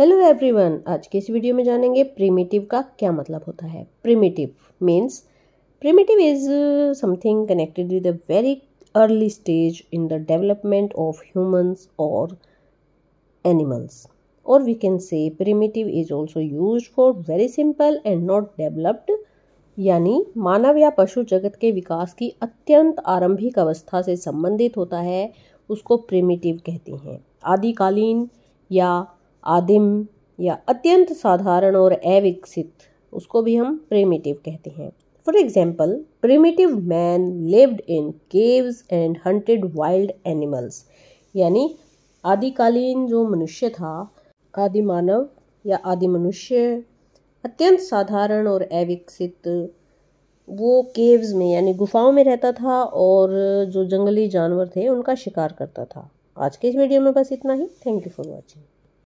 hello everyone आज के इस वीडियो में जानेंगे प्रिमिटिव का क्या मतलब होता है primitive means primitive is something connected with a very early stage in the development of humans और एनिमल्स और we can say primitive is also use for very simple and not developed यानी मानव या पशु जगत के विकास की अत्यंत आरंभिक अवस्था से संबंधित होता है उसको प्रिमिटिव कहते हैं आदिकालीन या आदिम या अत्यंत साधारण और अविकसित उसको भी हम प्रेमिटिव कहते हैं for example primitive man lived in caves and hunted wild animals यानी आदिकालीन जो मनुष्य था आदि मानव या आदि मनुष्य अत्यंत साधारण और अविकसित वो केव्स में यानी गुफाओं में रहता था और जो जंगली जानवर थे उनका शिकार करता था आज के इस वीडियो में बस इतना ही थैंक यू फॉर वॉचिंग